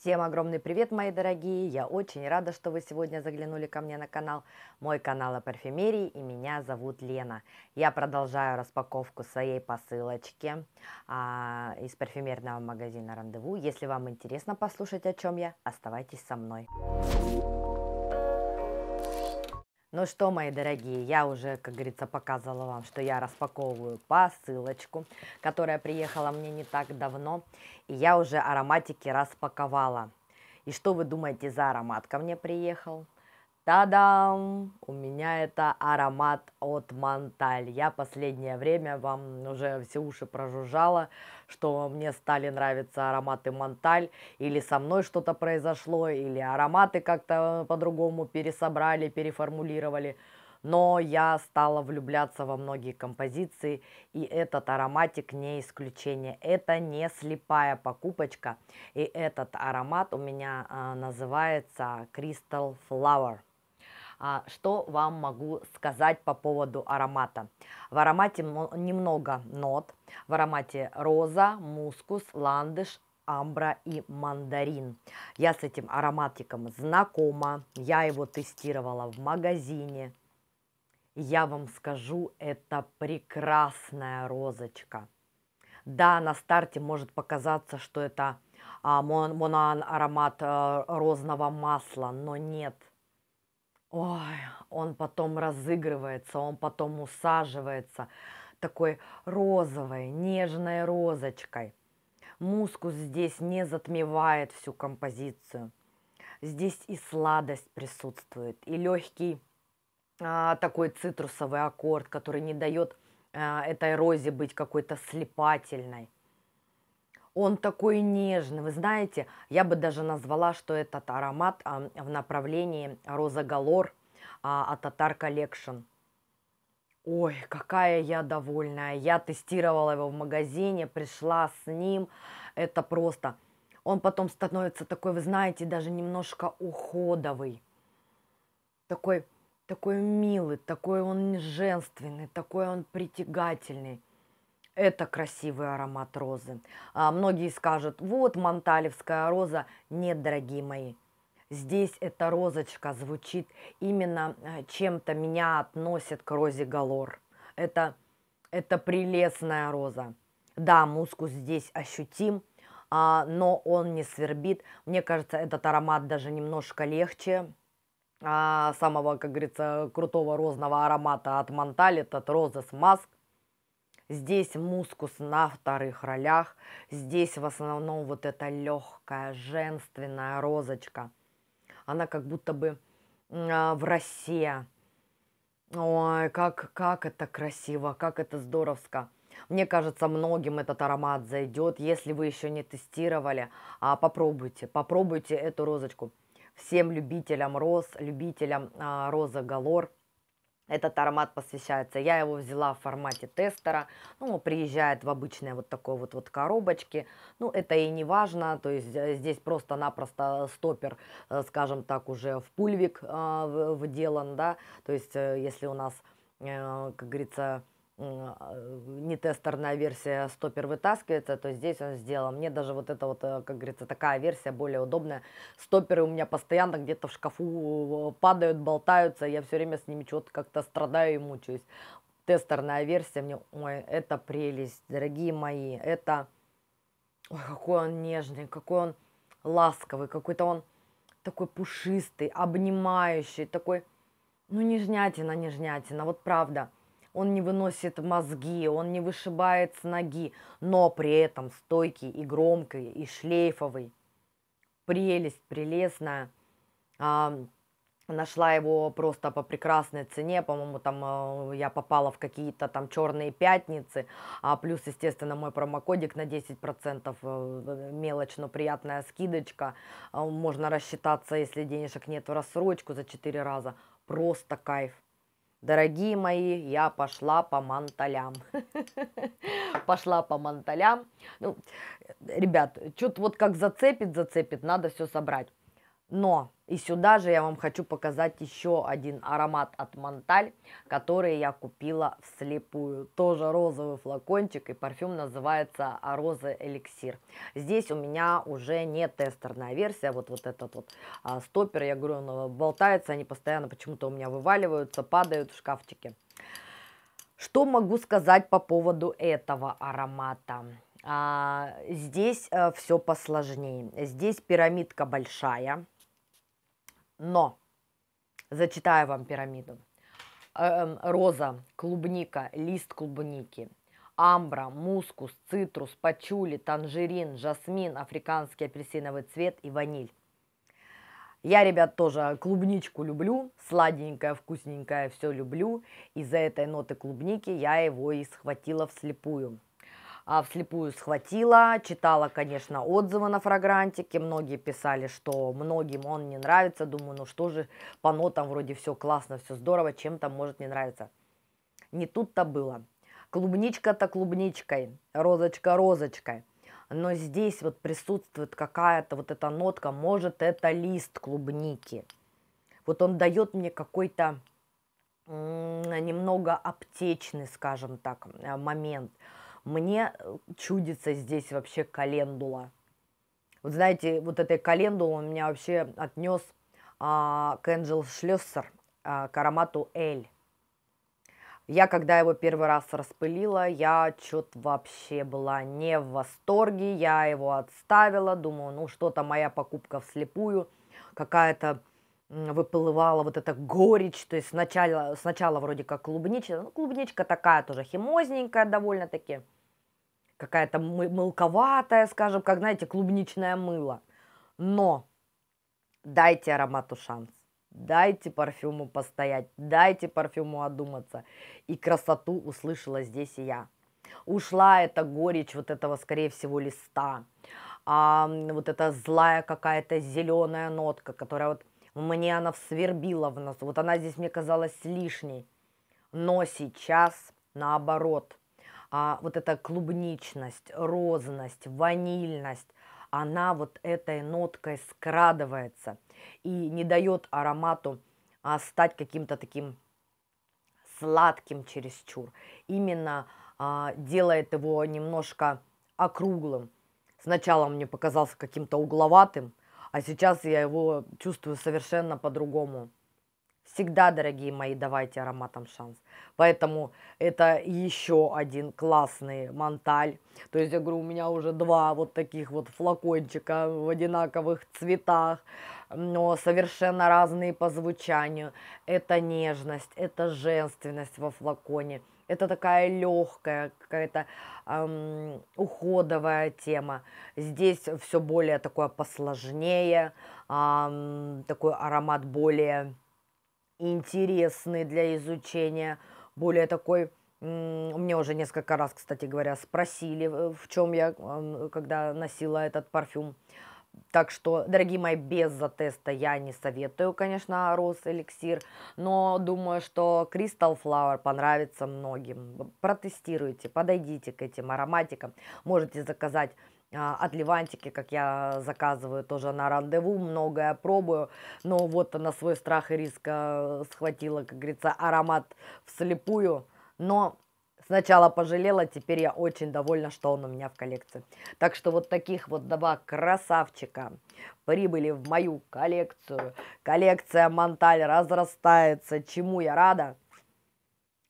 Всем огромный привет, мои дорогие! Я очень рада, что вы сегодня заглянули ко мне на канал. Мой канал о парфюмерии и меня зовут Лена. Я продолжаю распаковку своей посылочки а, из парфюмерного магазина «Рандеву». Если вам интересно послушать, о чем я, оставайтесь со мной. Ну что, мои дорогие, я уже, как говорится, показывала вам, что я распаковываю посылочку, которая приехала мне не так давно. И я уже ароматики распаковала. И что вы думаете за аромат ко мне приехал? Тадам! У меня это аромат от Монталь. Я последнее время вам уже все уши прожужжала, что мне стали нравиться ароматы Монталь, или со мной что-то произошло, или ароматы как-то по-другому пересобрали, переформулировали. Но я стала влюбляться во многие композиции, и этот ароматик не исключение. Это не слепая покупочка, и этот аромат у меня э, называется Crystal Flower. А что вам могу сказать по поводу аромата? В аромате немного нот. В аромате роза, мускус, ландыш, амбра и мандарин. Я с этим ароматиком знакома, я его тестировала в магазине. Я вам скажу, это прекрасная розочка. Да, на старте может показаться, что это а, мон, аромат а, розного масла, но нет – Ой, он потом разыгрывается, он потом усаживается такой розовой, нежной розочкой. Мускус здесь не затмевает всю композицию. Здесь и сладость присутствует, и легкий а, такой цитрусовый аккорд, который не дает а, этой розе быть какой-то слепательной. Он такой нежный, вы знаете, я бы даже назвала, что этот аромат а, в направлении Роза Галор а, от а Татар Collection. Ой, какая я довольная. Я тестировала его в магазине, пришла с ним. Это просто... Он потом становится такой, вы знаете, даже немножко уходовый. Такой, такой милый, такой он женственный, такой он притягательный. Это красивый аромат розы. А многие скажут, вот монталевская роза. Нет, дорогие мои, здесь эта розочка звучит именно э, чем-то меня относит к розе Галор. Это, это прелестная роза. Да, мускус здесь ощутим, а, но он не свербит. Мне кажется, этот аромат даже немножко легче а, самого, как говорится, крутого розного аромата от Монталит, от розы с маск. Здесь мускус на вторых ролях. Здесь в основном вот эта легкая женственная розочка. Она как будто бы э, в России. Ой, как, как это красиво, как это здоровско. Мне кажется, многим этот аромат зайдет. Если вы еще не тестировали, а попробуйте, попробуйте эту розочку. Всем любителям роз, любителям а, роза галор – этот аромат посвящается. Я его взяла в формате тестера. Ну, приезжает в обычной вот такой вот, вот коробочке. Ну, это и не важно. То есть э, здесь просто-напросто стопер, э, скажем так, уже в пульвик э, вделан, да. То есть э, если у нас, э, как говорится, Э, не тестерная версия стоппер вытаскивается, то здесь он сделал. Мне даже вот это вот, э, как говорится, такая версия более удобная. Стопперы у меня постоянно где-то в шкафу э, падают, болтаются, я все время с ними что-то как-то страдаю и мучаюсь. Тестерная версия мне, ой, это прелесть, дорогие мои, это, ой, какой он нежный, какой он ласковый, какой-то он такой пушистый, обнимающий, такой, ну, нежнятина, нежнятина, вот правда – он не выносит мозги, он не вышибает с ноги, но при этом стойкий и громкий, и шлейфовый. Прелесть прелестная. А, нашла его просто по прекрасной цене, по-моему, там а, я попала в какие-то там черные пятницы, а плюс, естественно, мой промокодик на 10%, э, э, мелочь, но приятная скидочка, а, можно рассчитаться, если денежек нет в рассрочку за 4 раза, просто кайф. Дорогие мои, я пошла по манталям. Пошла по манталям. Ну, ребят, что-то вот как зацепит, зацепит, надо все собрать. Но и сюда же я вам хочу показать еще один аромат от Монталь, который я купила вслепую. Тоже розовый флакончик и парфюм называется Розы Эликсир. Здесь у меня уже не тестерная версия, вот, вот этот вот а, стопер, я говорю, он а, болтается, они постоянно почему-то у меня вываливаются, падают в шкафчике. Что могу сказать по поводу этого аромата? А, здесь а, э, все посложнее. Здесь пирамидка большая, но, зачитаю вам пирамиду. Эм, роза, клубника, лист клубники, амбра, мускус, цитрус, пачули, танжерин, жасмин, африканский апельсиновый цвет и ваниль. Я, ребят, тоже клубничку люблю, сладенькая, вкусненькая, все люблю. Из-за этой ноты клубники я его и схватила вслепую а вслепую схватила, читала, конечно, отзывы на фрагрантике, многие писали, что многим он не нравится, думаю, ну что же, по нотам вроде все классно, все здорово, чем там может не нравиться. Не тут-то было. Клубничка-то клубничкой, розочка розочкой. Но здесь вот присутствует какая-то вот эта нотка, может, это лист клубники. Вот он дает мне какой-то немного аптечный, скажем так, э, момент – мне э, чудится здесь вообще календула. Вот знаете, вот этой календулы он меня вообще отнес а, к Энджел Шлёссер, а, к аромату Эль. Я, когда его первый раз распылила, я что-то вообще была не в восторге, я его отставила, думаю, ну что-то моя покупка вслепую, какая-то выплывала вот эта горечь, то есть сначала, сначала вроде как клубничка, ну, клубничка такая тоже химозненькая довольно-таки, какая-то мылковатая, скажем, как, знаете, клубничное мыло. Но дайте аромату шанс, дайте парфюму постоять, дайте парфюму одуматься. И красоту услышала здесь и я. Ушла эта горечь вот этого, скорее всего, листа а, вот эта злая какая-то зеленая нотка, которая вот мне она всвербила в носу. Вот она здесь мне казалась лишней. Но сейчас наоборот. А, вот эта клубничность, розность, ванильность, она вот этой ноткой скрадывается и не дает аромату а, стать каким-то таким сладким чересчур. Именно а, делает его немножко округлым. Сначала он мне показался каким-то угловатым, а сейчас я его чувствую совершенно по-другому. Всегда, дорогие мои, давайте ароматам шанс. Поэтому это еще один классный монталь. То есть, я говорю, у меня уже два вот таких вот флакончика в одинаковых цветах, но совершенно разные по звучанию. Это нежность, это женственность во флаконе – это такая легкая, какая-то эм, уходовая тема. Здесь все более такое посложнее, эм, такой аромат более интересный для изучения, более такой мне уже несколько раз, кстати говоря, спросили, в чем я, когда носила этот парфюм. Так что, дорогие мои, без затеста я не советую, конечно, роз эликсир, но думаю, что Кристал Flower понравится многим. Протестируйте, подойдите к этим ароматикам, можете заказать а, от Ливантики, как я заказываю тоже на рандеву, многое пробую, но вот на свой страх и риск а, схватила, как говорится, аромат вслепую, но Сначала пожалела, теперь я очень довольна, что он у меня в коллекции. Так что вот таких вот два красавчика прибыли в мою коллекцию. Коллекция Монталь разрастается, чему я рада.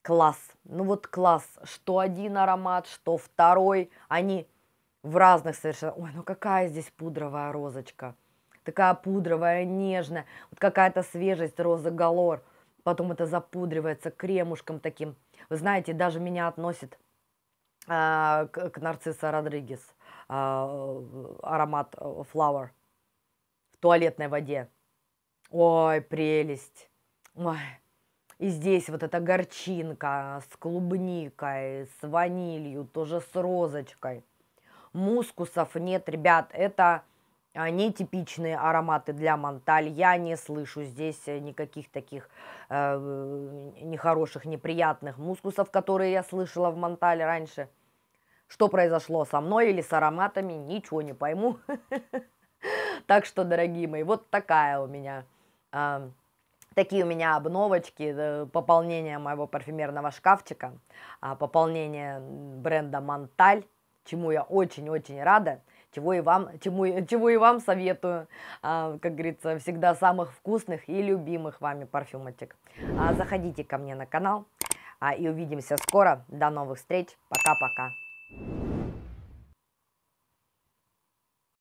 Класс, ну вот класс, что один аромат, что второй, они в разных совершенно... Ой, ну какая здесь пудровая розочка, такая пудровая, нежная, вот какая-то свежесть розы Галор, потом это запудривается кремушком таким, вы знаете, даже меня относит э, к, к нарцисса Родригес а, э, аромат flower в туалетной воде. Ой, прелесть. Ой. И здесь вот эта горчинка с клубникой, с ванилью, тоже с розочкой. Мускусов нет, ребят, это нетипичные ароматы для Монталь. Я не слышу здесь э, никаких таких э, э, нехороших, неприятных мускусов, которые я слышала в Монталь раньше. Что произошло со мной или с ароматами, ничего не пойму. Так что, дорогие мои, вот такая у меня а, такие у меня обновочки, э, пополнение моего парфюмерного шкафчика, а, пополнение бренда Монталь, чему я очень-очень рада чего и вам, чему, чего и вам советую, а, как говорится, всегда самых вкусных и любимых вами парфюматик. А, заходите ко мне на канал а, и увидимся скоро. До новых встреч. Пока-пока.